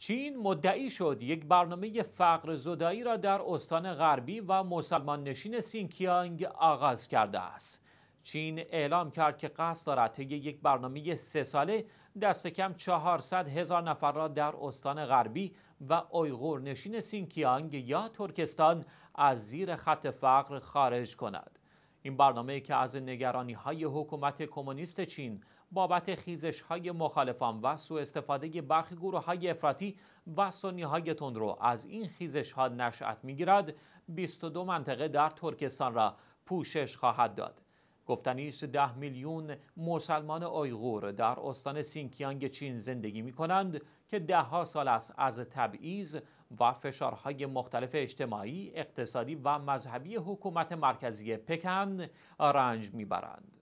چین مدعی شد یک برنامه فقر زدایی را در استان غربی و مسلمان نشین سینکیانگ آغاز کرده است. چین اعلام کرد که قصد دارد طی یک برنامه سه ساله دست کم 400 هزار نفر را در استان غربی و اویغور نشین سینکیانگ یا ترکستان از زیر خط فقر خارج کند. این برنامه که از نگرانی های حکومت کمونیست چین بابت خیزش های مخالفان و سوء استفاده برخی گروه های افراطی و سنی های رو از این خیزش ها نشأت می گیرد 22 منطقه در ترکستان را پوشش خواهد داد. گفتنی است ده میلیون مسلمان آیغور در استان سینکیانگ چین زندگی می کنند که دهها سال است از تبعیض و فشارهای مختلف اجتماعی، اقتصادی و مذهبی حکومت مرکزی پکن رنج برند.